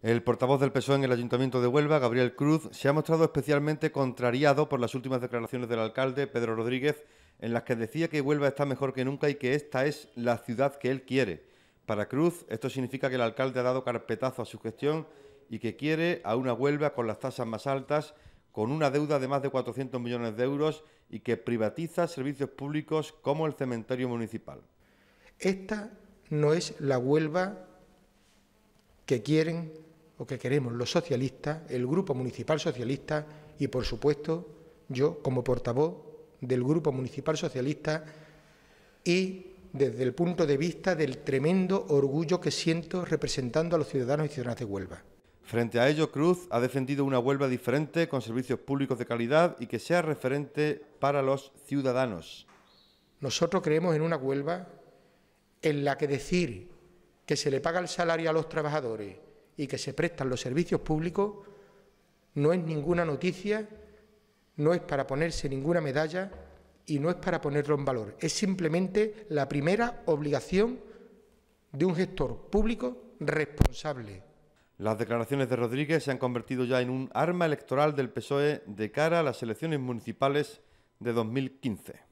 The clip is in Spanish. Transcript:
El portavoz del PSOE en el Ayuntamiento de Huelva, Gabriel Cruz, se ha mostrado especialmente contrariado por las últimas declaraciones del alcalde, Pedro Rodríguez, en las que decía que Huelva está mejor que nunca y que esta es la ciudad que él quiere. Para Cruz, esto significa que el alcalde ha dado carpetazo a su gestión y que quiere a una Huelva con las tasas más altas, con una deuda de más de 400 millones de euros y que privatiza servicios públicos como el cementerio municipal. Esta no es la Huelva que quieren o que queremos los socialistas, el Grupo Municipal Socialista y, por supuesto, yo como portavoz del Grupo Municipal Socialista y desde el punto de vista del tremendo orgullo que siento representando a los ciudadanos y ciudadanas de Huelva. Frente a ello, Cruz ha defendido una Huelva diferente, con servicios públicos de calidad y que sea referente para los ciudadanos. Nosotros creemos en una Huelva en la que decir que se le paga el salario a los trabajadores, y que se prestan los servicios públicos no es ninguna noticia, no es para ponerse ninguna medalla y no es para ponerlo en valor. Es simplemente la primera obligación de un gestor público responsable. Las declaraciones de Rodríguez se han convertido ya en un arma electoral del PSOE de cara a las elecciones municipales de 2015.